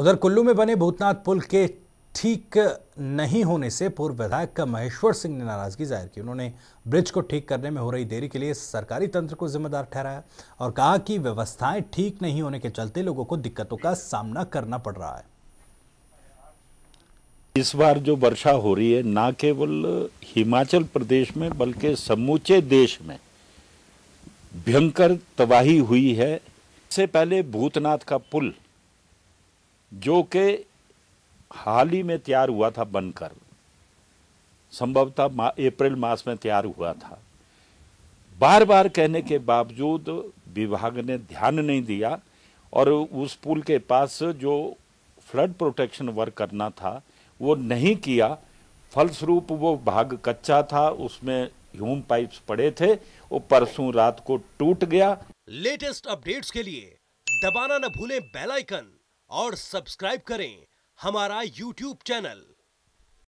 उधर कुल्लू में बने भूतनाथ पुल के ठीक नहीं होने से पूर्व विधायक का महेश्वर सिंह ने नाराजगी जाहिर की उन्होंने ब्रिज को ठीक करने में हो रही देरी के लिए सरकारी तंत्र को जिम्मेदार ठहराया और कहा कि व्यवस्थाएं ठीक नहीं होने के चलते लोगों को दिक्कतों का सामना करना पड़ रहा है इस बार जो वर्षा हो रही है ना केवल हिमाचल प्रदेश में बल्कि समूचे देश में भयंकर तबाही हुई है इससे पहले भूतनाथ का पुल जो के हाल ही में तैयार हुआ था बनकर संभवतः मा, अप्रैल मास में तैयार हुआ था बार बार कहने के बावजूद विभाग ने ध्यान नहीं दिया और उस पुल के पास जो फ्लड प्रोटेक्शन वर्क करना था वो नहीं किया फलस्वरूप वो भाग कच्चा था उसमें ह्यूम पाइप्स पड़े थे वो परसों रात को टूट गया लेटेस्ट अपडेट्स के लिए दबाना न भूलें बेल आइकन और सब्सक्राइब करें हमारा यूट्यूब चैनल